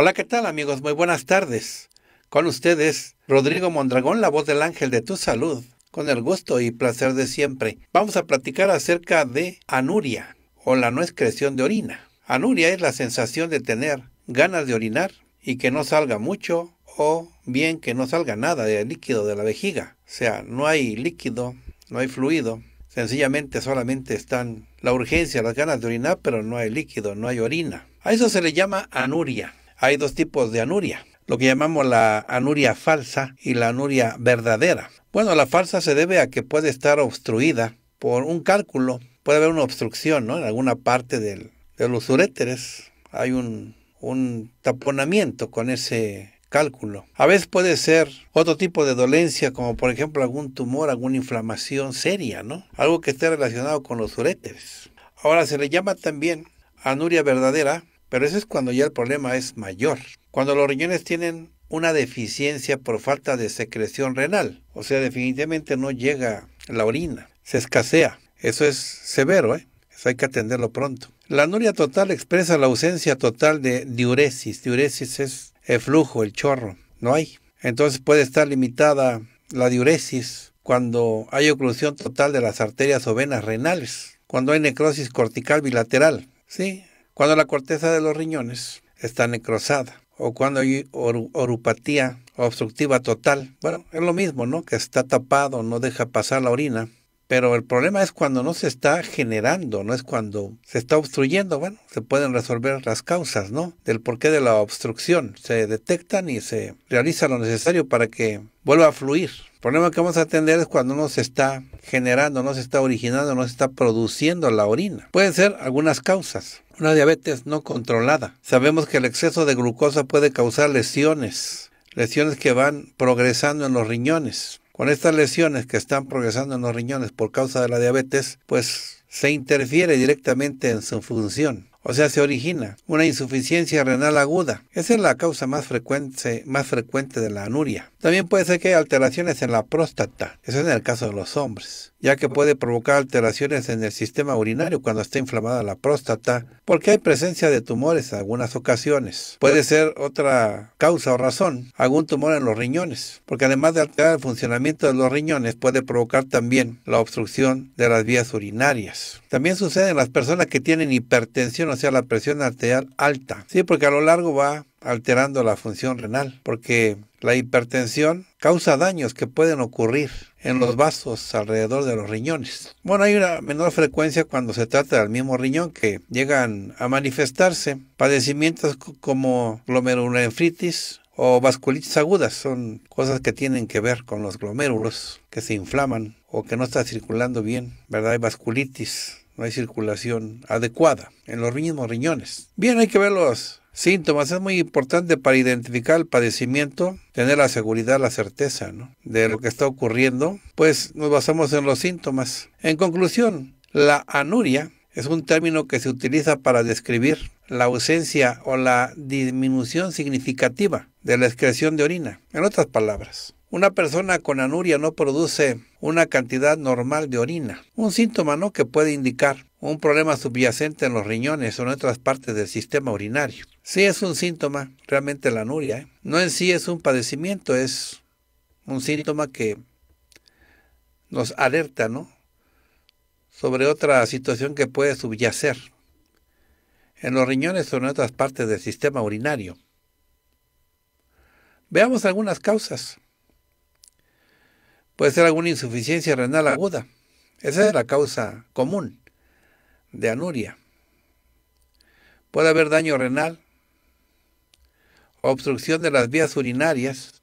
Hola, ¿qué tal amigos? Muy buenas tardes. Con ustedes, Rodrigo Mondragón, la voz del ángel de tu salud. Con el gusto y placer de siempre, vamos a platicar acerca de anuria o la no excreción de orina. Anuria es la sensación de tener ganas de orinar y que no salga mucho o bien que no salga nada del líquido de la vejiga. O sea, no hay líquido, no hay fluido. Sencillamente solamente están la urgencia, las ganas de orinar, pero no hay líquido, no hay orina. A eso se le llama anuria. Hay dos tipos de anuria, lo que llamamos la anuria falsa y la anuria verdadera. Bueno, la falsa se debe a que puede estar obstruida por un cálculo, puede haber una obstrucción en alguna parte del, de los uréteres, hay un, un taponamiento con ese cálculo. A veces puede ser otro tipo de dolencia, como por ejemplo algún tumor, alguna inflamación seria, ¿no? Algo que esté relacionado con los uréteres. Ahora se le llama también anuria verdadera pero ese es cuando ya el problema es mayor. Cuando los riñones tienen una deficiencia por falta de secreción renal, o sea, definitivamente no llega la orina, se escasea. Eso es severo, ¿eh? Eso hay que atenderlo pronto. La anuria total expresa la ausencia total de diuresis. Diuresis es el flujo, el chorro. No hay. Entonces puede estar limitada la diuresis cuando hay oclusión total de las arterias o venas renales, cuando hay necrosis cortical bilateral. Sí, cuando la corteza de los riñones está necrosada o cuando hay oropatía orupatía obstructiva total, bueno, es lo mismo, ¿no? Que está tapado, no deja pasar la orina. Pero el problema es cuando no se está generando, no es cuando se está obstruyendo. Bueno, se pueden resolver las causas, ¿no? Del porqué de la obstrucción. Se detectan y se realiza lo necesario para que vuelva a fluir el problema que vamos a atender es cuando no se está generando, no se está originando, no se está produciendo la orina. Pueden ser algunas causas. Una diabetes no controlada. Sabemos que el exceso de glucosa puede causar lesiones, lesiones que van progresando en los riñones. Con estas lesiones que están progresando en los riñones por causa de la diabetes, pues se interfiere directamente en su función o sea, se origina una insuficiencia renal aguda. Esa es la causa más frecuente, más frecuente de la anuria. También puede ser que hay alteraciones en la próstata, eso es en el caso de los hombres, ya que puede provocar alteraciones en el sistema urinario cuando está inflamada la próstata, porque hay presencia de tumores en algunas ocasiones. Puede ser otra causa o razón, algún tumor en los riñones, porque además de alterar el funcionamiento de los riñones, puede provocar también la obstrucción de las vías urinarias. También sucede en las personas que tienen hipertensión sea la presión arterial alta. Sí, porque a lo largo va alterando la función renal, porque la hipertensión causa daños que pueden ocurrir en los vasos alrededor de los riñones. Bueno, hay una menor frecuencia cuando se trata del mismo riñón que llegan a manifestarse padecimientos como glomerulonefritis o vasculitis agudas, son cosas que tienen que ver con los glomérulos que se inflaman o que no está circulando bien, ¿verdad? Hay vasculitis no hay circulación adecuada en los mismos riñones. Bien, hay que ver los síntomas. Es muy importante para identificar el padecimiento, tener la seguridad, la certeza de lo que está ocurriendo, pues nos basamos en los síntomas. En conclusión, la anuria es un término que se utiliza para describir la ausencia o la disminución significativa de la excreción de orina. En otras palabras, una persona con anuria no produce una cantidad normal de orina, un síntoma no que puede indicar un problema subyacente en los riñones o en otras partes del sistema urinario. Sí es un síntoma, realmente la anuria, ¿eh? no en sí es un padecimiento, es un síntoma que nos alerta, ¿no? Sobre otra situación que puede subyacer en los riñones o en otras partes del sistema urinario. Veamos algunas causas. Puede ser alguna insuficiencia renal aguda. Esa es la causa común de anuria. Puede haber daño renal, obstrucción de las vías urinarias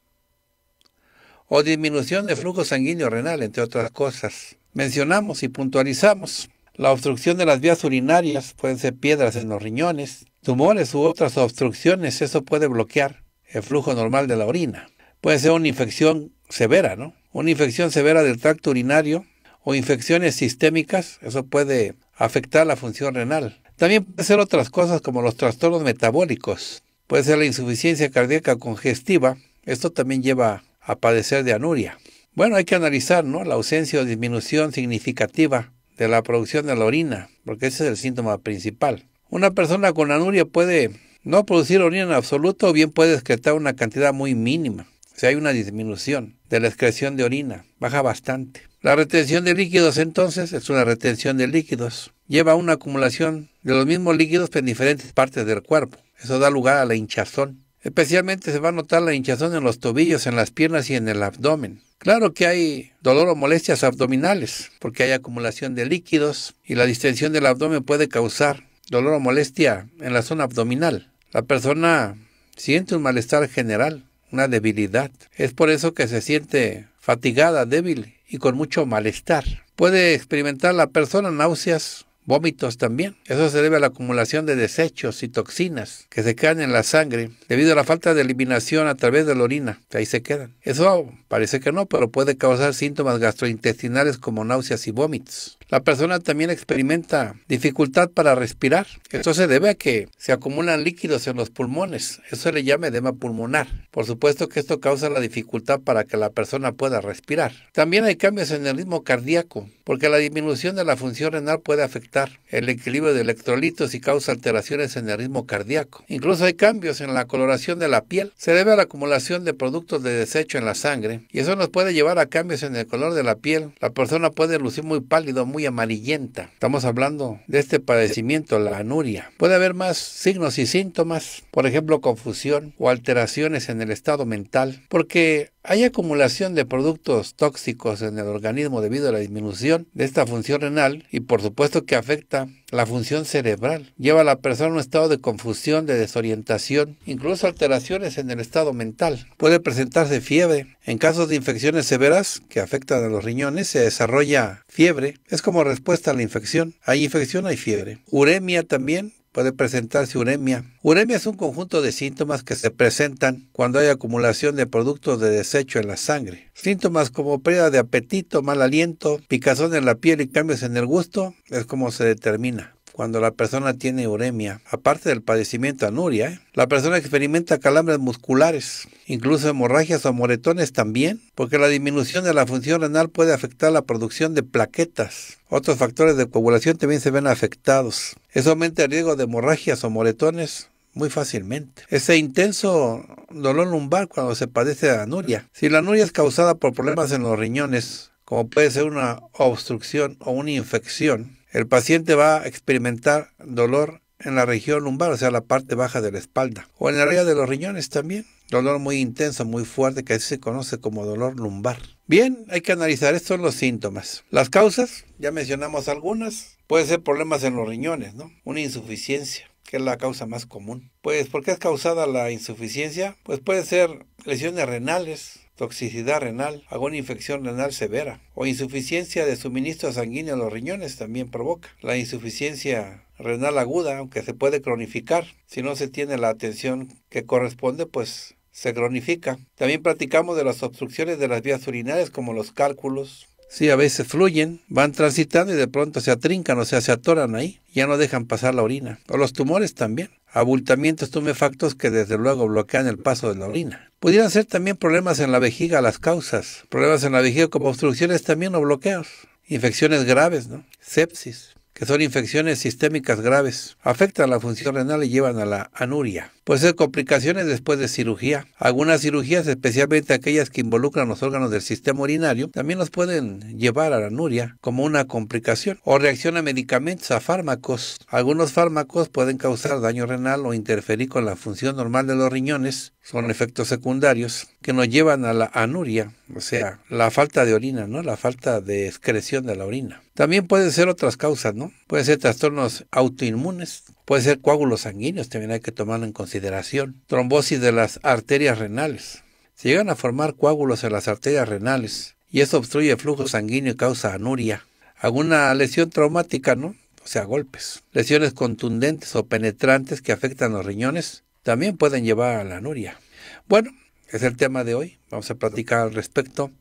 o disminución de flujo sanguíneo renal, entre otras cosas. Mencionamos y puntualizamos la obstrucción de las vías urinarias, pueden ser piedras en los riñones, tumores u otras obstrucciones, eso puede bloquear el flujo normal de la orina. Puede ser una infección severa, ¿no? una infección severa del tracto urinario o infecciones sistémicas, eso puede afectar la función renal. También puede ser otras cosas como los trastornos metabólicos, puede ser la insuficiencia cardíaca congestiva, esto también lleva a padecer de anuria. Bueno, hay que analizar ¿no? la ausencia o disminución significativa de la producción de la orina, porque ese es el síntoma principal. Una persona con anuria puede no producir orina en absoluto o bien puede excretar una cantidad muy mínima si hay una disminución de la excreción de orina, baja bastante. La retención de líquidos entonces es una retención de líquidos. Lleva a una acumulación de los mismos líquidos en diferentes partes del cuerpo. Eso da lugar a la hinchazón. Especialmente se va a notar la hinchazón en los tobillos, en las piernas y en el abdomen. Claro que hay dolor o molestias abdominales, porque hay acumulación de líquidos y la distensión del abdomen puede causar dolor o molestia en la zona abdominal. La persona siente un malestar general, una debilidad. Es por eso que se siente fatigada, débil y con mucho malestar. Puede experimentar la persona náuseas, Vómitos también. Eso se debe a la acumulación de desechos y toxinas que se quedan en la sangre debido a la falta de eliminación a través de la orina. Ahí se quedan. Eso Parece que no, pero puede causar síntomas gastrointestinales como náuseas y vómitos. La persona también experimenta dificultad para respirar. Esto se debe a que se acumulan líquidos en los pulmones. Eso se le llama edema pulmonar. Por supuesto que esto causa la dificultad para que la persona pueda respirar. También hay cambios en el ritmo cardíaco, porque la disminución de la función renal puede afectar el equilibrio de electrolitos y causa alteraciones en el ritmo cardíaco. Incluso hay cambios en la coloración de la piel. Se debe a la acumulación de productos de desecho en la sangre y eso nos puede llevar a cambios en el color de la piel. La persona puede lucir muy pálido, muy amarillenta. Estamos hablando de este padecimiento, la anuria. Puede haber más signos y síntomas, por ejemplo, confusión o alteraciones en el estado mental, porque hay acumulación de productos tóxicos en el organismo debido a la disminución de esta función renal y por supuesto que afecta la función cerebral. Lleva a la persona a un estado de confusión, de desorientación, incluso alteraciones en el estado mental. Puede presentarse fiebre. En casos de infecciones severas que afectan a los riñones, se desarrolla fiebre. Es como respuesta a la infección. Hay infección, hay fiebre. Uremia también puede presentarse uremia. Uremia es un conjunto de síntomas que se presentan cuando hay acumulación de productos de desecho en la sangre. Síntomas como pérdida de apetito, mal aliento, picazón en la piel y cambios en el gusto es como se determina cuando la persona tiene uremia. Aparte del padecimiento anuria, ¿eh? la persona experimenta calambres musculares, incluso hemorragias o moretones también, porque la disminución de la función renal puede afectar la producción de plaquetas. Otros factores de coagulación también se ven afectados. Eso aumenta el riesgo de hemorragias o moretones muy fácilmente. Ese intenso dolor lumbar cuando se padece de anuria. Si la anuria es causada por problemas en los riñones, como puede ser una obstrucción o una infección, el paciente va a experimentar dolor en la región lumbar, o sea, la parte baja de la espalda, o en el área de los riñones también. Dolor muy intenso, muy fuerte, que así se conoce como dolor lumbar. Bien, hay que analizar estos los síntomas. Las causas, ya mencionamos algunas. Puede ser problemas en los riñones, ¿no? Una insuficiencia, que es la causa más común. Pues, ¿por qué es causada la insuficiencia? Pues puede ser lesiones renales, toxicidad renal, alguna infección renal severa o insuficiencia de suministro sanguíneo a los riñones también provoca. La insuficiencia renal aguda, aunque se puede cronificar, si no se tiene la atención que corresponde, pues se cronifica. También practicamos de las obstrucciones de las vías urinarias como los cálculos. Sí, a veces fluyen, van transitando y de pronto se atrincan o se atoran ahí, ya no dejan pasar la orina. O los tumores también abultamientos tumefactos que desde luego bloquean el paso de la orina. Pudieran ser también problemas en la vejiga las causas, problemas en la vejiga como obstrucciones también o bloqueos, infecciones graves, ¿no? sepsis que son infecciones sistémicas graves. Afectan la función renal y llevan a la anuria. Puede ser complicaciones después de cirugía. Algunas cirugías, especialmente aquellas que involucran los órganos del sistema urinario, también los pueden llevar a la anuria como una complicación. O reacción a medicamentos, a fármacos. Algunos fármacos pueden causar daño renal o interferir con la función normal de los riñones. Son efectos secundarios que nos llevan a la anuria o sea, la falta de orina, ¿no? La falta de excreción de la orina. También pueden ser otras causas, ¿no? Pueden ser trastornos autoinmunes, puede ser coágulos sanguíneos, también hay que tomarlo en consideración. Trombosis de las arterias renales. Se llegan a formar coágulos en las arterias renales y eso obstruye el flujo sanguíneo y causa anuria. Alguna lesión traumática, ¿no? O sea, golpes. Lesiones contundentes o penetrantes que afectan los riñones también pueden llevar a la anuria. Bueno, es el tema de hoy. Vamos a platicar al respecto.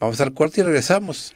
Vamos al cuarto y regresamos.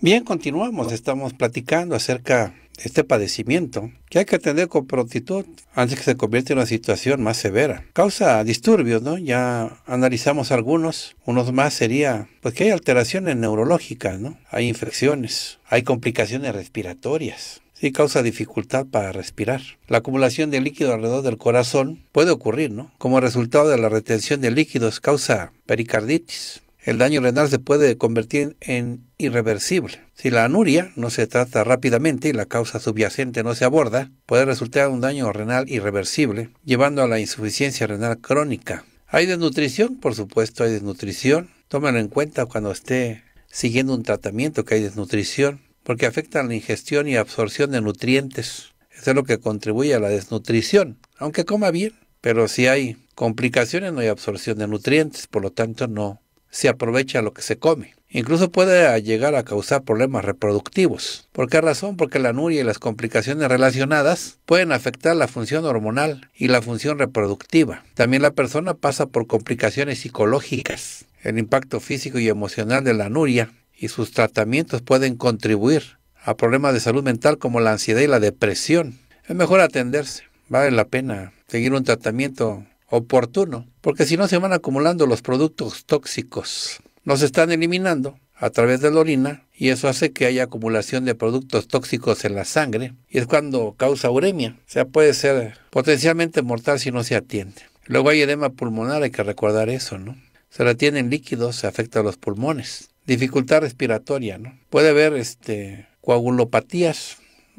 Bien, continuamos. Estamos platicando acerca este padecimiento, que hay que atender con prontitud antes que se convierta en una situación más severa. Causa disturbios, ¿no? Ya analizamos algunos, unos más sería, pues que hay alteraciones neurológicas, ¿no? Hay infecciones, hay complicaciones respiratorias, sí causa dificultad para respirar. La acumulación de líquido alrededor del corazón puede ocurrir, ¿no? Como resultado de la retención de líquidos causa pericarditis el daño renal se puede convertir en irreversible. Si la anuria no se trata rápidamente y la causa subyacente no se aborda, puede resultar un daño renal irreversible, llevando a la insuficiencia renal crónica. Hay desnutrición, por supuesto, hay desnutrición. Tómalo en cuenta cuando esté siguiendo un tratamiento que hay desnutrición, porque afecta la ingestión y absorción de nutrientes. Eso es lo que contribuye a la desnutrición, aunque coma bien, pero si hay complicaciones no hay absorción de nutrientes, por lo tanto no se aprovecha lo que se come. Incluso puede llegar a causar problemas reproductivos. ¿Por qué razón? Porque la anuria y las complicaciones relacionadas pueden afectar la función hormonal y la función reproductiva. También la persona pasa por complicaciones psicológicas. El impacto físico y emocional de la nuria y sus tratamientos pueden contribuir a problemas de salud mental como la ansiedad y la depresión. Es mejor atenderse. Vale la pena seguir un tratamiento oportuno, porque si no se van acumulando los productos tóxicos. no se están eliminando a través de la orina y eso hace que haya acumulación de productos tóxicos en la sangre y es cuando causa uremia. O sea, puede ser potencialmente mortal si no se atiende. Luego hay edema pulmonar, hay que recordar eso, ¿no? Se retienen líquidos, se afecta a los pulmones. Dificultad respiratoria, ¿no? Puede haber este, coagulopatías.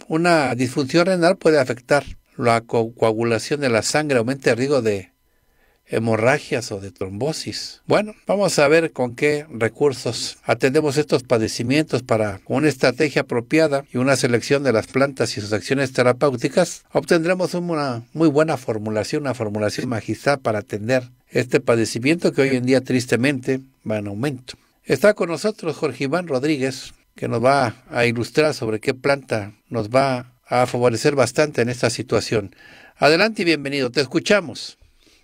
Una disfunción renal puede afectar la coagulación de la sangre, aumenta el riesgo de hemorragias o de trombosis. Bueno, vamos a ver con qué recursos atendemos estos padecimientos para, una estrategia apropiada y una selección de las plantas y sus acciones terapéuticas, obtendremos una muy buena formulación, una formulación magistral para atender este padecimiento que hoy en día tristemente va en aumento. Está con nosotros Jorge Iván Rodríguez, que nos va a ilustrar sobre qué planta nos va a favorecer bastante en esta situación. Adelante y bienvenido, te escuchamos.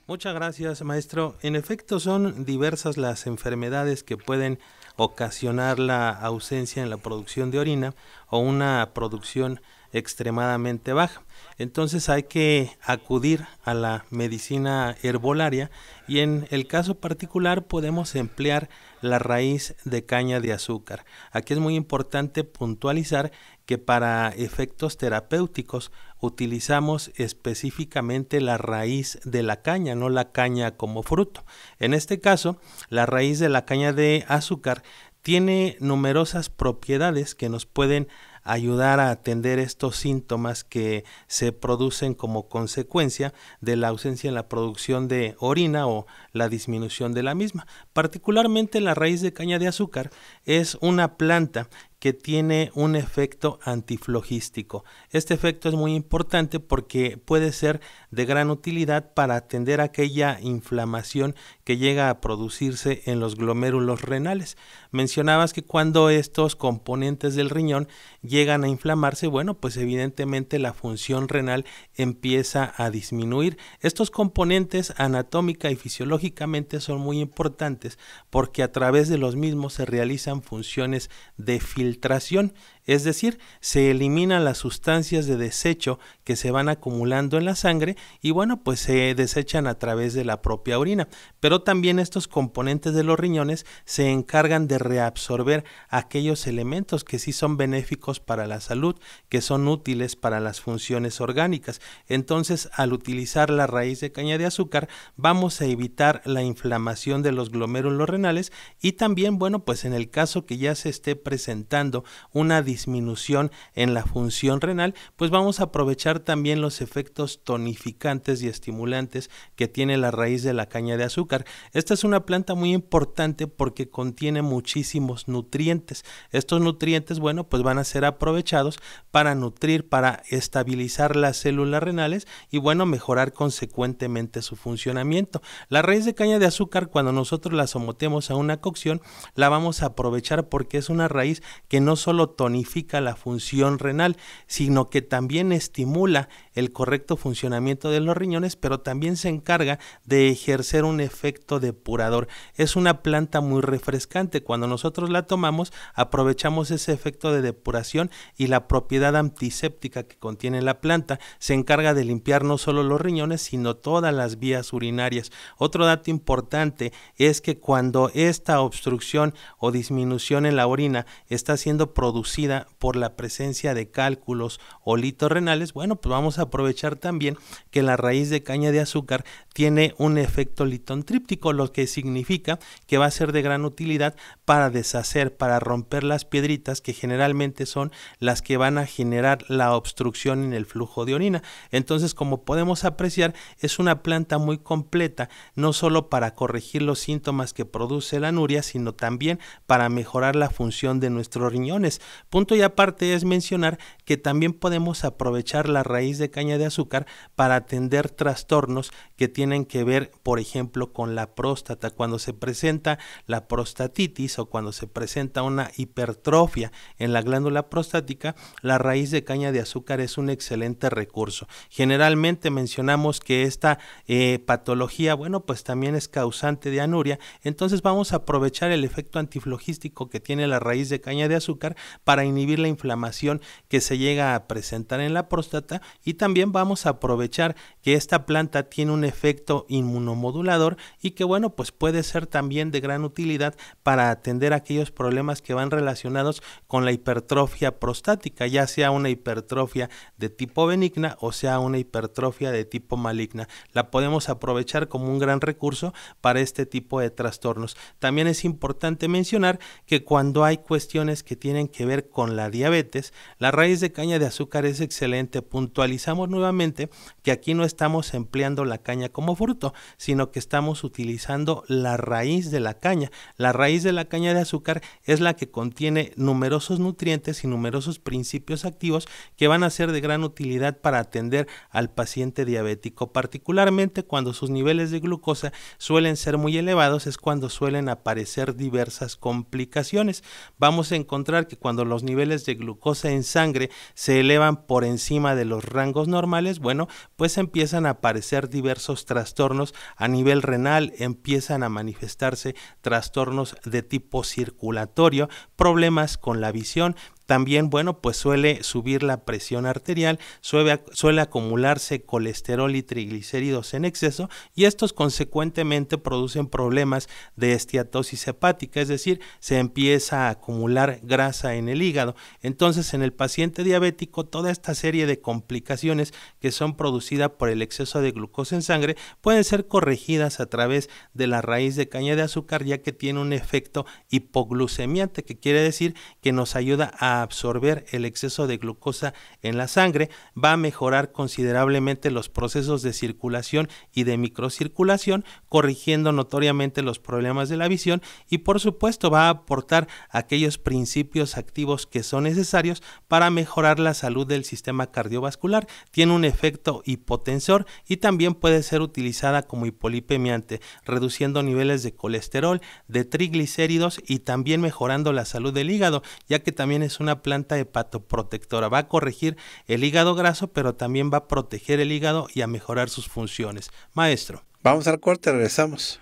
Muchas gracias, maestro. En efecto, son diversas las enfermedades que pueden ocasionar la ausencia en la producción de orina o una producción extremadamente baja. Entonces hay que acudir a la medicina herbolaria y en el caso particular podemos emplear la raíz de caña de azúcar. Aquí es muy importante puntualizar que para efectos terapéuticos utilizamos específicamente la raíz de la caña, no la caña como fruto. En este caso, la raíz de la caña de azúcar tiene numerosas propiedades que nos pueden ayudar a atender estos síntomas que se producen como consecuencia de la ausencia en la producción de orina o la disminución de la misma. Particularmente la raíz de caña de azúcar es una planta que tiene un efecto antiflogístico. Este efecto es muy importante porque puede ser de gran utilidad para atender aquella inflamación que llega a producirse en los glomérulos renales. Mencionabas que cuando estos componentes del riñón llegan a inflamarse, bueno, pues evidentemente la función renal empieza a disminuir. Estos componentes anatómica y fisiológicamente son muy importantes porque a través de los mismos se realizan funciones de filtración es decir, se eliminan las sustancias de desecho que se van acumulando en la sangre y bueno, pues se desechan a través de la propia orina. Pero también estos componentes de los riñones se encargan de reabsorber aquellos elementos que sí son benéficos para la salud, que son útiles para las funciones orgánicas. Entonces, al utilizar la raíz de caña de azúcar, vamos a evitar la inflamación de los glomérulos renales y también, bueno, pues en el caso que ya se esté presentando una disminución en la función renal, pues vamos a aprovechar también los efectos tonificantes y estimulantes que tiene la raíz de la caña de azúcar. Esta es una planta muy importante porque contiene muchísimos nutrientes. Estos nutrientes, bueno, pues van a ser aprovechados para nutrir, para estabilizar las células renales y, bueno, mejorar consecuentemente su funcionamiento. La raíz de caña de azúcar, cuando nosotros la sometemos a una cocción, la vamos a aprovechar porque es una raíz que no solo tonifica, la función renal, sino que también estimula el correcto funcionamiento de los riñones, pero también se encarga de ejercer un efecto depurador. Es una planta muy refrescante. Cuando nosotros la tomamos, aprovechamos ese efecto de depuración y la propiedad antiséptica que contiene la planta se encarga de limpiar no solo los riñones, sino todas las vías urinarias. Otro dato importante es que cuando esta obstrucción o disminución en la orina está siendo producida por la presencia de cálculos o litorrenales, bueno, pues vamos a aprovechar también que la raíz de caña de azúcar tiene un efecto litontríptico, lo que significa que va a ser de gran utilidad para deshacer, para romper las piedritas que generalmente son las que van a generar la obstrucción en el flujo de orina. Entonces, como podemos apreciar, es una planta muy completa, no solo para corregir los síntomas que produce la anuria, sino también para mejorar la función de nuestros riñones y aparte es mencionar que también podemos aprovechar la raíz de caña de azúcar para atender trastornos que tienen que ver, por ejemplo, con la próstata. Cuando se presenta la prostatitis o cuando se presenta una hipertrofia en la glándula prostática, la raíz de caña de azúcar es un excelente recurso. Generalmente mencionamos que esta eh, patología, bueno, pues también es causante de anuria, entonces vamos a aprovechar el efecto antiflogístico que tiene la raíz de caña de azúcar para inhibir la inflamación que se llega a presentar en la próstata y también vamos a aprovechar que esta planta tiene un efecto inmunomodulador y que bueno, pues puede ser también de gran utilidad para atender aquellos problemas que van relacionados con la hipertrofia prostática, ya sea una hipertrofia de tipo benigna o sea una hipertrofia de tipo maligna. La podemos aprovechar como un gran recurso para este tipo de trastornos. También es importante mencionar que cuando hay cuestiones que tienen que ver con la diabetes, la raíz de caña de azúcar es excelente. Puntualizamos nuevamente que aquí no estamos empleando la caña como fruto, sino que estamos utilizando la raíz de la caña. La raíz de la caña de azúcar es la que contiene numerosos nutrientes y numerosos principios activos que van a ser de gran utilidad para atender al paciente diabético, particularmente cuando sus niveles de glucosa suelen ser muy elevados, es cuando suelen aparecer diversas complicaciones. Vamos a encontrar que cuando los niveles niveles de glucosa en sangre se elevan por encima de los rangos normales, bueno, pues empiezan a aparecer diversos trastornos a nivel renal, empiezan a manifestarse trastornos de tipo circulatorio, problemas con la visión también, bueno, pues suele subir la presión arterial, suele, acumularse colesterol y triglicéridos en exceso y estos consecuentemente producen problemas de estiatosis hepática, es decir, se empieza a acumular grasa en el hígado. Entonces, en el paciente diabético, toda esta serie de complicaciones que son producidas por el exceso de glucosa en sangre pueden ser corregidas a través de la raíz de caña de azúcar, ya que tiene un efecto hipoglucemiante, que quiere decir que nos ayuda a absorber el exceso de glucosa en la sangre, va a mejorar considerablemente los procesos de circulación y de microcirculación, corrigiendo notoriamente los problemas de la visión y por supuesto va a aportar aquellos principios activos que son necesarios para mejorar la salud del sistema cardiovascular. Tiene un efecto hipotensor y también puede ser utilizada como hipolipemiante, reduciendo niveles de colesterol, de triglicéridos y también mejorando la salud del hígado, ya que también es una planta hepatoprotectora. Va a corregir el hígado graso, pero también va a proteger el hígado y a mejorar sus funciones. Maestro. Vamos al corte, regresamos.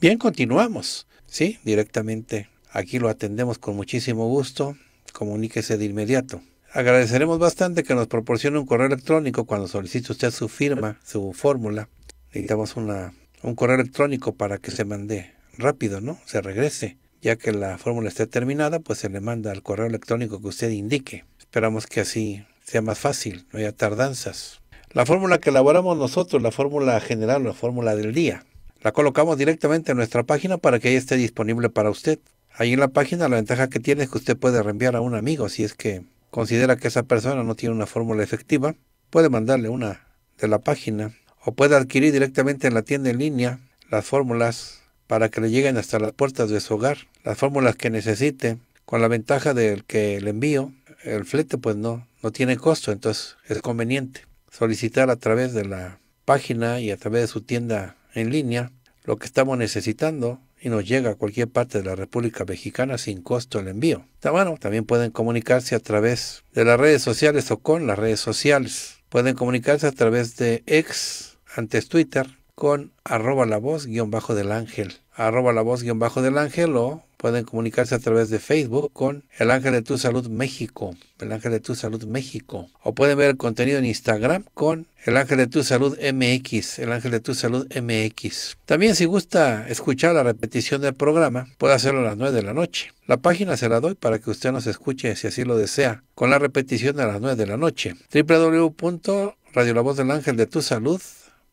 Bien, continuamos. Sí, directamente aquí lo atendemos con muchísimo gusto. Comuníquese de inmediato. Agradeceremos bastante que nos proporcione un correo electrónico cuando solicite usted su firma, su fórmula necesitamos un correo electrónico para que se mande rápido, ¿no? Se regrese. Ya que la fórmula esté terminada, pues se le manda al correo electrónico que usted indique. Esperamos que así sea más fácil, no haya tardanzas. La fórmula que elaboramos nosotros, la fórmula general, la fórmula del día, la colocamos directamente en nuestra página para que ella esté disponible para usted. Ahí en la página la ventaja que tiene es que usted puede reenviar a un amigo si es que considera que esa persona no tiene una fórmula efectiva, puede mandarle una de la página o puede adquirir directamente en la tienda en línea las fórmulas para que le lleguen hasta las puertas de su hogar, las fórmulas que necesite, con la ventaja del que el envío, el flete pues no, no tiene costo, entonces es conveniente solicitar a través de la página y a través de su tienda en línea lo que estamos necesitando y nos llega a cualquier parte de la República Mexicana sin costo el envío. también pueden comunicarse a través de las redes sociales o con las redes sociales. Pueden comunicarse a través de ex antes Twitter, con arroba la voz guión bajo del ángel. Arroba la voz guión bajo del ángel o pueden comunicarse a través de Facebook con el ángel de tu salud México. El ángel de tu salud México. O pueden ver el contenido en Instagram con el ángel de tu salud MX. El ángel de tu salud MX. También si gusta escuchar la repetición del programa, puede hacerlo a las 9 de la noche. La página se la doy para que usted nos escuche si así lo desea, con la repetición a las 9 de la noche. www.radiolavoz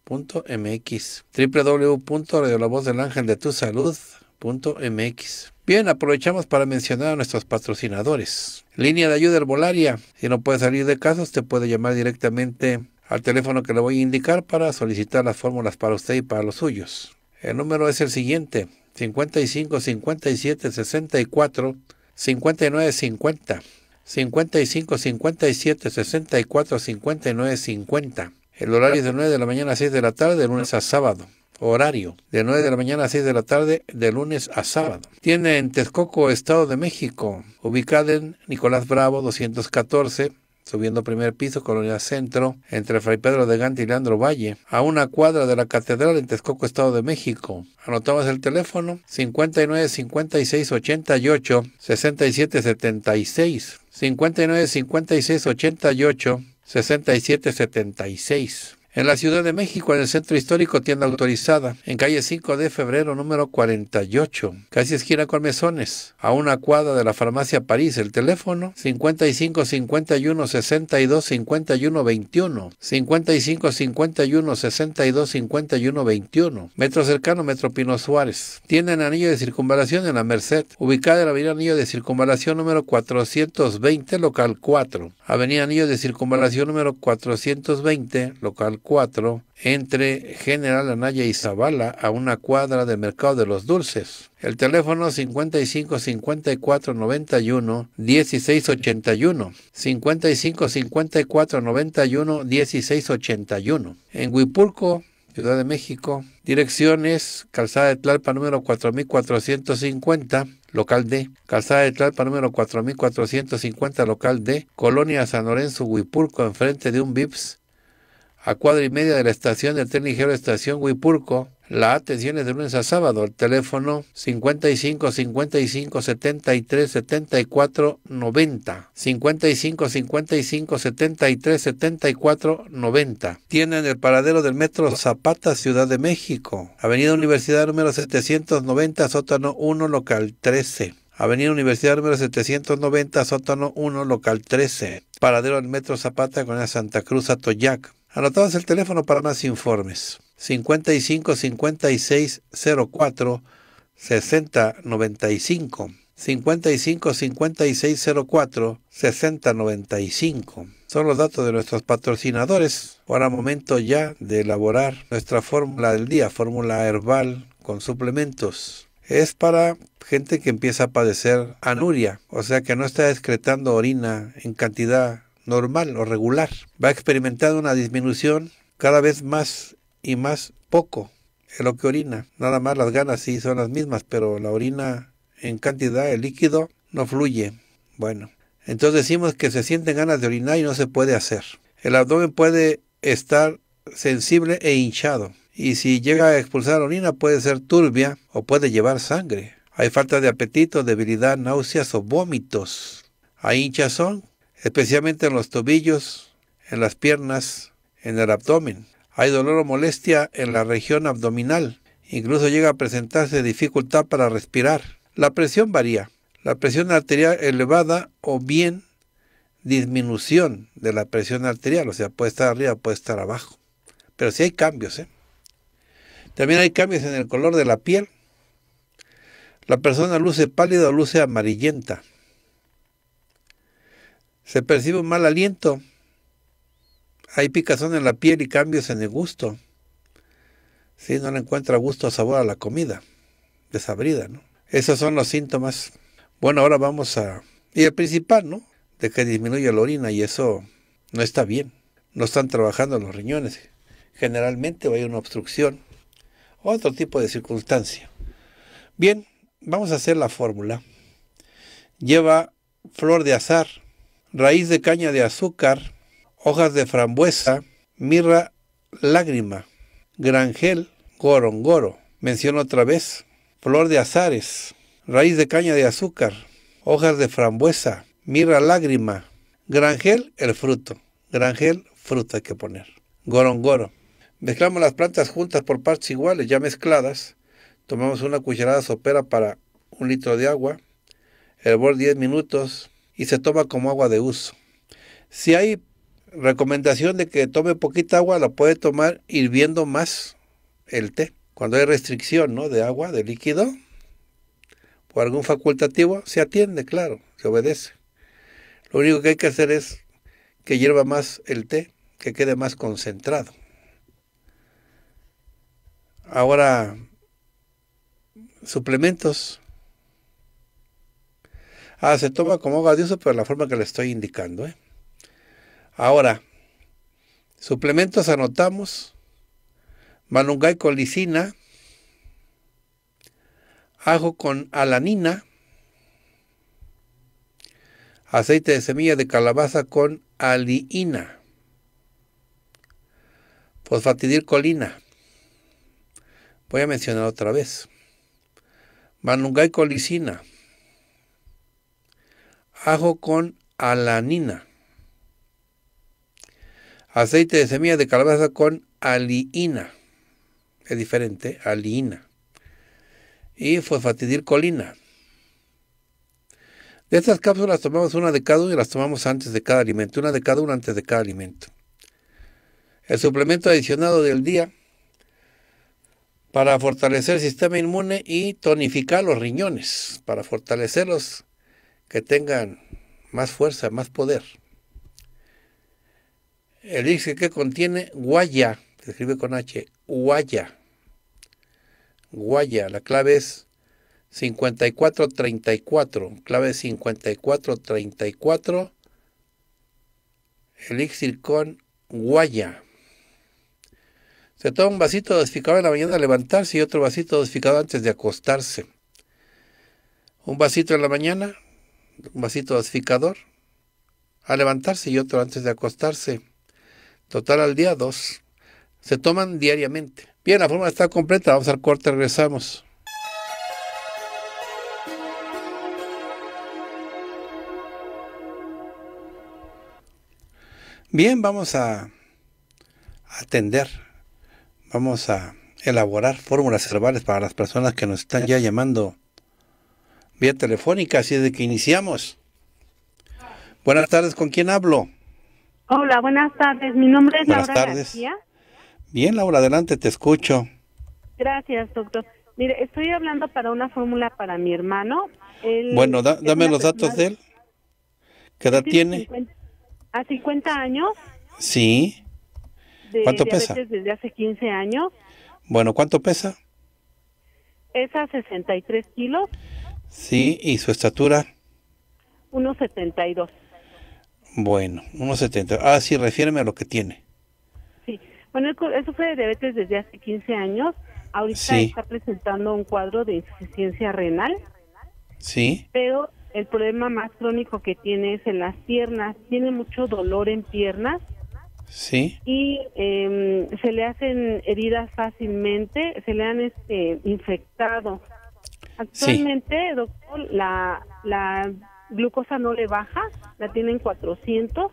del ángel de tu mx Bien, aprovechamos para mencionar a nuestros patrocinadores. Línea de ayuda herbolaria. Si no puede salir de casa, usted puede llamar directamente al teléfono que le voy a indicar para solicitar las fórmulas para usted y para los suyos. El número es el siguiente: 55 57 64 59 50. 55 57 64 59 50. El horario es de 9 de la mañana a 6 de la tarde, de lunes a sábado. Horario de 9 de la mañana a 6 de la tarde, de lunes a sábado. Tiene en Texcoco, Estado de México, ubicada en Nicolás Bravo 214, subiendo primer piso, Colonia Centro, entre Fray Pedro de Gante y Leandro Valle, a una cuadra de la Catedral en Texcoco, Estado de México. Anotamos el teléfono 59 56 88 67 76 59 56 88 6776. En la Ciudad de México, en el Centro Histórico, tienda autorizada, en calle 5 de febrero, número 48, casi esquina con mesones, a una cuadra de la farmacia París, el teléfono 55 51 62 51 21, 55 51 62 51 21, metro cercano, Metro Pino Suárez, tienda en Anillo de Circunvalación en la Merced, ubicada en la Avenida Anillo de Circunvalación número 420, local 4, Avenida Anillo de Circunvalación número 420, local entre General Anaya y Zavala a una cuadra del Mercado de los Dulces. El teléfono 55 54 91 1681 81. 55 54 91 16 En Huipulco, Ciudad de México. Direcciones, Calzada de Tlalpa número 4450, local D. Calzada de Tlalpa número 4450, local D. Colonia San Lorenzo, Huipulco, enfrente de un VIPS a cuadra y media de la estación del tren ligero Estación Huipurco. La atención es de lunes a sábado. El teléfono 55 55 73 74 90. 55 55 73 74 90. Tienen el paradero del metro Zapata, Ciudad de México. Avenida Universidad número 790, sótano 1, local 13. Avenida Universidad número 790, sótano 1, local 13. Paradero del metro Zapata con la Santa Cruz Atoyac. Anotamos el teléfono para más informes. 55 56 04 60 95. 55 56 04 60 95. Son los datos de nuestros patrocinadores. Ahora momento ya de elaborar nuestra fórmula del día, fórmula herbal con suplementos es para gente que empieza a padecer anuria, o sea que no está excretando orina en cantidad normal o regular. Va experimentando una disminución cada vez más y más poco en lo que orina. Nada más las ganas sí son las mismas, pero la orina en cantidad, el líquido, no fluye. Bueno, entonces decimos que se sienten ganas de orinar y no se puede hacer. El abdomen puede estar sensible e hinchado. Y si llega a expulsar orina puede ser turbia o puede llevar sangre. Hay falta de apetito, debilidad, náuseas o vómitos. Hay hinchazón especialmente en los tobillos, en las piernas, en el abdomen. Hay dolor o molestia en la región abdominal. Incluso llega a presentarse dificultad para respirar. La presión varía. La presión arterial elevada o bien disminución de la presión arterial. O sea, puede estar arriba, puede estar abajo. Pero sí hay cambios. ¿eh? También hay cambios en el color de la piel. La persona luce pálida o luce amarillenta. Se percibe un mal aliento. Hay picazón en la piel y cambios en el gusto. Si no le encuentra gusto o sabor a la comida, desabrida, ¿no? Esos son los síntomas. Bueno, ahora vamos a... Y el principal, ¿no? De que disminuye la orina y eso no está bien. No están trabajando los riñones. Generalmente hay una obstrucción. Otro tipo de circunstancia. Bien, vamos a hacer la fórmula. Lleva flor de azar, raíz de caña de azúcar, hojas de frambuesa, mirra lágrima, granjel, gorongoro, menciono otra vez, flor de azares, raíz de caña de azúcar, hojas de frambuesa, mirra lágrima, granjel, el fruto, granjel, fruta hay que poner, gorongoro. Mezclamos las plantas juntas por partes iguales, ya mezcladas. Tomamos una cucharada sopera para un litro de agua. Hervor 10 minutos y se toma como agua de uso. Si hay recomendación de que tome poquita agua, la puede tomar hirviendo más el té. Cuando hay restricción ¿no? de agua, de líquido, o algún facultativo, se atiende, claro, se obedece. Lo único que hay que hacer es que hierva más el té, que quede más concentrado. Ahora, suplementos. Ah, se toma como agua de uso, pero la forma que le estoy indicando. ¿eh? Ahora, suplementos anotamos. Manungay colicina. Ajo con alanina. Aceite de semilla de calabaza con aliina. Fosfatidilcolina. Voy a mencionar otra vez. manungay colicina ajo con alanina, aceite de semilla de calabaza con aliina, es diferente, aliina, y fosfatidilcolina. De estas cápsulas tomamos una de cada uno y las tomamos antes de cada alimento, una de cada una antes de cada alimento. El suplemento adicionado del día para fortalecer el sistema inmune y tonificar los riñones, para fortalecerlos que tengan más fuerza, más poder. El elixir que contiene guaya, se escribe con H, guaya. Guaya, la clave es 5434, clave 5434, elixir con guaya. Se toma un vasito dosificado en la mañana al levantarse y otro vasito dosificado antes de acostarse. Un vasito en la mañana, vasito dosificador a levantarse y otro antes de acostarse. Total al día dos. Se toman diariamente. Bien, la fórmula está completa. Vamos al corte, regresamos. Bien, vamos a atender, vamos a elaborar fórmulas herbales para las personas que nos están ya llamando vía telefónica, así de que iniciamos. Buenas tardes, ¿con quién hablo? Hola, buenas tardes, mi nombre es buenas tardes. Bien, Laura, adelante, te escucho. Gracias, doctor. Mire, estoy hablando para una fórmula para mi hermano. bueno, dame los datos de él. ¿Qué edad tiene? a 50 años. Sí. ¿Cuánto pesa? Desde hace 15 años. Bueno, ¿cuánto pesa? Es a 63 kilos. Sí, ¿y su estatura? 1,72. Bueno, 1.72. Ah, sí, refiéreme a lo que tiene. Sí, bueno, él fue de diabetes desde hace 15 años. Ahorita está presentando un cuadro de insuficiencia renal. Sí. Pero el problema más crónico que tiene es en las piernas. Tiene mucho dolor en piernas. Sí. Y em, se le hacen heridas fácilmente, se le han este, infectado Actualmente, doctor, la, glucosa no le baja, la tiene en 400.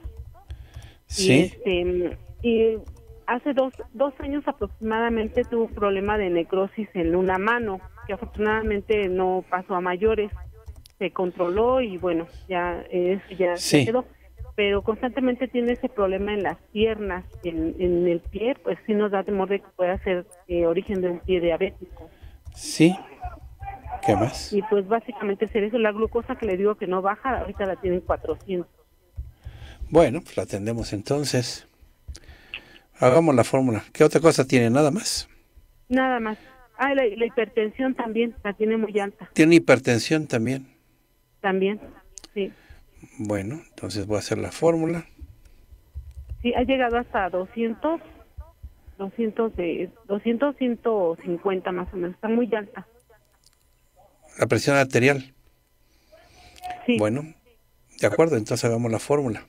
Sí. Este, y, hace dos, dos años aproximadamente tuvo problema de necrosis en una mano, que afortunadamente no pasó a mayores. Se controló y bueno, ya, es, ya quedó. Pero constantemente tiene ese problema en las piernas, en, el pie, pues sí nos da temor de que pueda ser eh, origen de un pie diabético. Sí, ¿Qué más? Y pues básicamente es eso, la glucosa que le digo que no baja, ahorita la tienen 400. Bueno, pues la atendemos entonces. Hagamos la fórmula. ¿Qué otra cosa tiene? ¿Nada más? Nada más. Ah, la, la hipertensión también, la tiene muy alta. ¿Tiene hipertensión también? También, sí. Bueno, entonces voy a hacer la fórmula. Sí, ha llegado hasta 200, 200, de, 200, 150 más o menos, está muy alta la presión arterial. Bueno, de acuerdo, entonces hagamos la fórmula.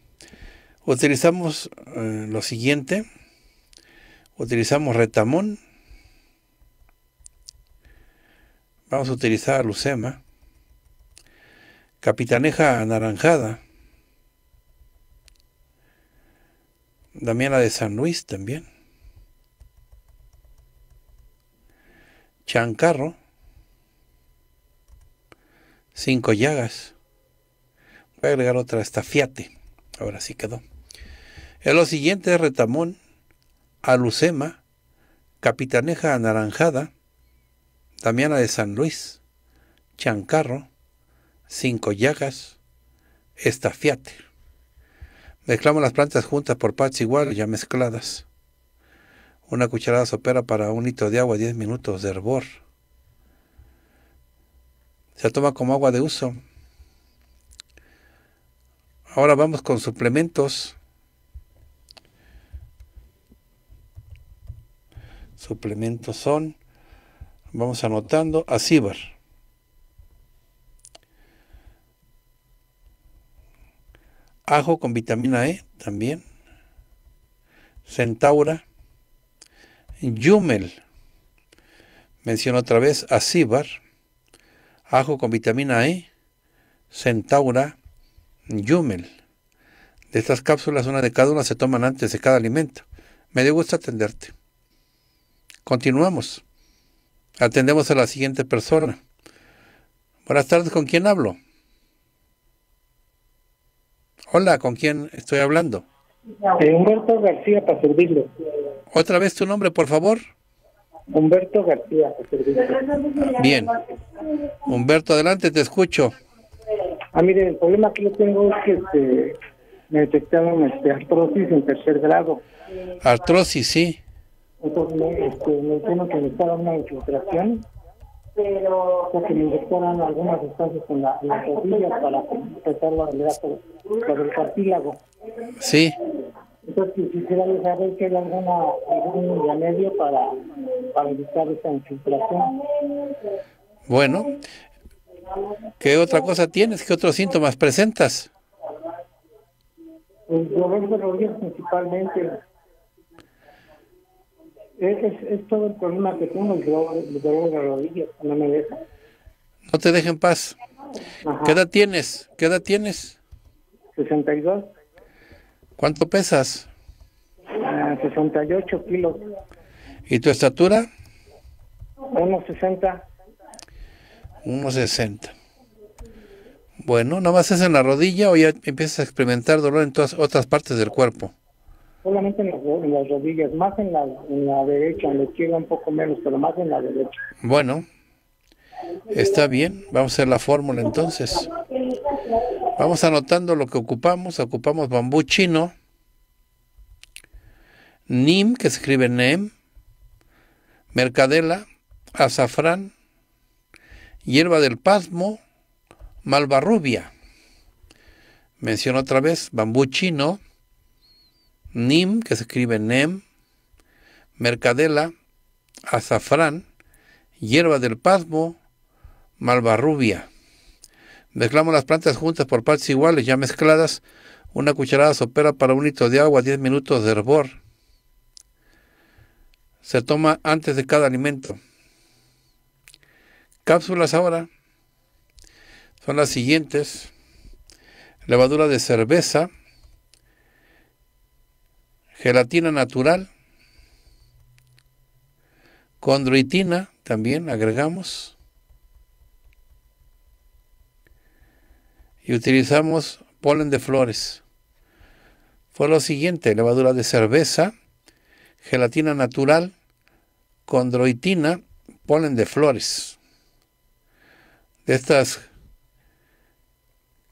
Utilizamos eh, lo siguiente. Utilizamos retamón. Vamos a utilizar lucema. Capitaneja anaranjada. Damiana de San Luis también. Chancarro cinco llagas. Voy a agregar otra estafiate. Ahora sí quedó. En lo siguiente retamón, alucema, capitaneja anaranjada, damiana de San Luis, chancarro, cinco llagas, estafiate. Mezclamos las plantas juntas por partes iguales ya mezcladas. Una cucharada sopera para un litro de agua, 10 minutos de hervor se toma como agua de uso. Ahora vamos con suplementos. Suplementos son, vamos anotando, acíbar. Ajo con vitamina E también. Centaura. Yumel. Menciono otra vez acíbar ajo con vitamina E, centaura, yumel. De estas cápsulas, una de cada una se toman antes de cada alimento. Me dio gusto atenderte. Continuamos. Atendemos a la siguiente persona. Buenas tardes, ¿con quién hablo? Hola, ¿con quién estoy hablando? Humberto García, para servirle. Otra vez tu nombre, por favor. Humberto García. Bien. Humberto, adelante, te escucho. Ah, mire, el problema que yo tengo es que este, me detectaron este, artrosis en tercer grado. Artrosis, sí. Entonces me, este, me dijeron que necesitaban una infiltración, pero porque que me detectaron algunas sustancias en la, rodilla para empezar la arreglar por el cartílago. Sí. Entonces quisiera saber si hay alguna, algún remedio para, para evitar esta infiltración. Bueno, ¿qué otra cosa tienes? ¿Qué otros síntomas presentas? El dolor de rodillas principalmente. Es, es, todo el problema que tengo, el dolor, dolor de rodillas, no me deja. No te dejen paz. ¿Qué edad tienes? ¿Qué edad tienes? 62. ¿Cuánto pesas? 68 ah, kilos. ¿Y tu estatura? 1,60. 1,60. Bueno, ¿nada más es en la rodilla o ya empiezas a experimentar dolor en todas otras partes del cuerpo? Solamente en las, rodillas, más en la, en la derecha, en la izquierda un poco menos, pero más en la derecha. Bueno, está bien, vamos a hacer la fórmula entonces. Vamos anotando lo que ocupamos. Ocupamos bambú chino, nim, que se escribe nem, mercadela, azafrán, hierba del pasmo, malvarrubia. Menciono otra vez bambú chino, nim, que se escribe nem, mercadela, azafrán, hierba del pasmo, malvarrubia. Mezclamos las plantas juntas por partes iguales, ya mezcladas. Una cucharada sopera para un litro de agua, 10 minutos de hervor. Se toma antes de cada alimento. Cápsulas ahora son las siguientes. Levadura de cerveza, gelatina natural, condroitina también agregamos y utilizamos polen de flores. Fue lo siguiente, levadura de cerveza, gelatina natural, condroitina, polen de flores. De estas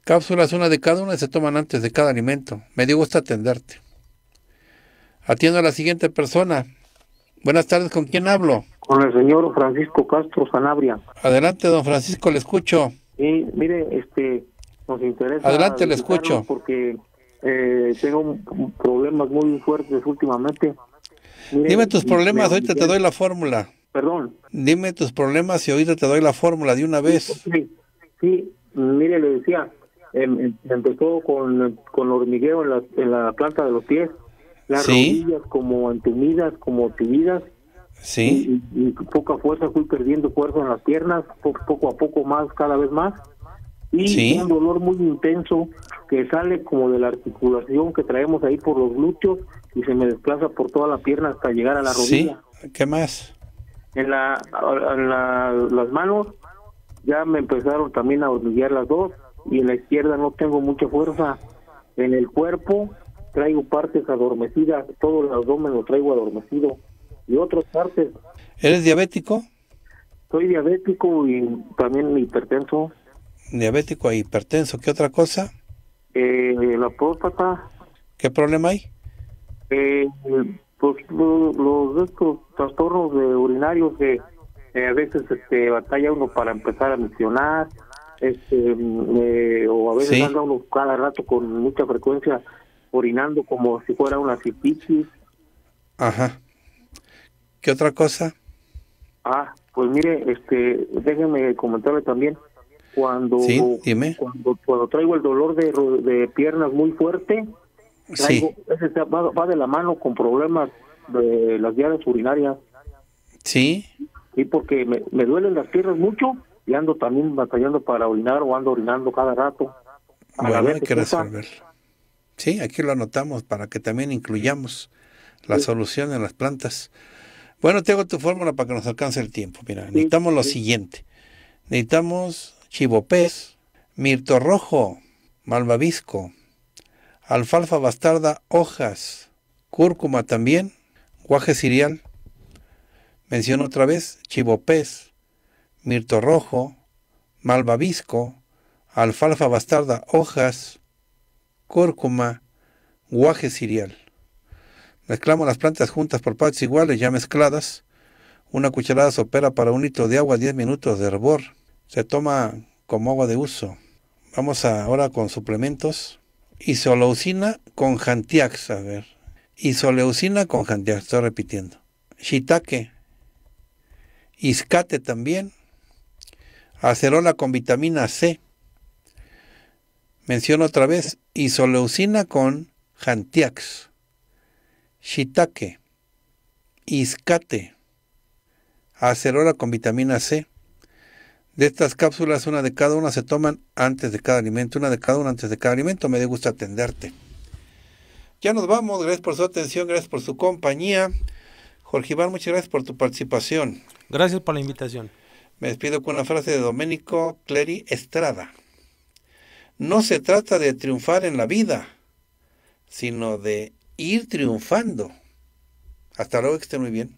cápsulas, una de cada una se toman antes de cada alimento. Me dio gusto atenderte. Atiendo a la siguiente persona. Buenas tardes, ¿con quién hablo? Con el señor Francisco Castro Sanabria. Adelante, don Francisco, le escucho. Sí, mire, este, nos interesa. Adelante, le escucho. Porque eh, tengo problemas muy fuertes últimamente. Dime tus problemas, ahorita te doy la fórmula. Perdón. Dime tus problemas y ahorita te doy la fórmula de una vez. Sí, sí mire, le decía, em, em, empezó con, con hormigueo en la, planta de los pies, las rodillas como entumidas, como tibidas Sí. Y, poca fuerza, fui perdiendo fuerza en las piernas, poco a poco más, cada vez más ¿Sí? un dolor muy intenso que sale como de la articulación que traemos ahí por los glúteos y se me desplaza por toda la pierna hasta llegar a la rodilla. ¿Sí? ¿Qué más? En, la, las manos ya me empezaron también a hormiguear las dos y en la izquierda no tengo mucha fuerza. En el cuerpo traigo partes adormecidas, todo el abdomen lo traigo adormecido y otras partes. ¿Eres diabético? Soy diabético y también hipertenso diabético e hipertenso. ¿Qué otra cosa? Eh, la próstata. ¿Qué problema hay? Eh, pues los estos trastornos urinarios que eh, a veces este, batalla uno para empezar a mencionar, este, mm, eh, o a veces anda uno cada rato con mucha frecuencia orinando como si fuera una cipitis. Ajá. ¿Qué otra cosa? Ah, pues mire, este, déjeme comentarle también cuando, cuando, traigo el dolor de, piernas muy fuerte, ese va, de la mano con problemas de las vías urinarias. Sí. Y porque me, duelen las piernas mucho y ando también batallando para orinar o ando orinando cada rato. A bueno, hay que resolver. Sí, aquí lo anotamos para que también incluyamos la solución en las plantas. Bueno, tengo tu fórmula para que nos alcance el tiempo. Mira, necesitamos lo siguiente. Necesitamos Chivopez, mirto rojo, malvavisco, alfalfa bastarda, hojas, cúrcuma también, guaje cereal. Menciono otra vez pez, mirto rojo, malvavisco, alfalfa bastarda, hojas, cúrcuma, guaje cereal. Mezclamos las plantas juntas por partes iguales, ya mezcladas. Una cucharada sopera para un litro de agua, 10 minutos de hervor se toma como agua de uso. Vamos ahora con suplementos. Isoleucina con Jantiax, a ver. Isoleucina con Jantiax, estoy repitiendo. Shiitake. Iscate también. Acerola con vitamina C. Menciono otra vez, isoleucina con Jantiax. Shiitake. Iscate. Acerola con vitamina C de estas cápsulas, una de cada una se toman antes de cada alimento, una de cada una antes de cada alimento. Me dé gusto atenderte. Ya nos vamos, gracias por su atención, gracias por su compañía. Jorge Iván, muchas gracias por tu participación. Gracias por la invitación. Me despido con una frase de domenico Clery Estrada. No se trata de triunfar en la vida, sino de ir triunfando. Hasta luego, que estén muy bien.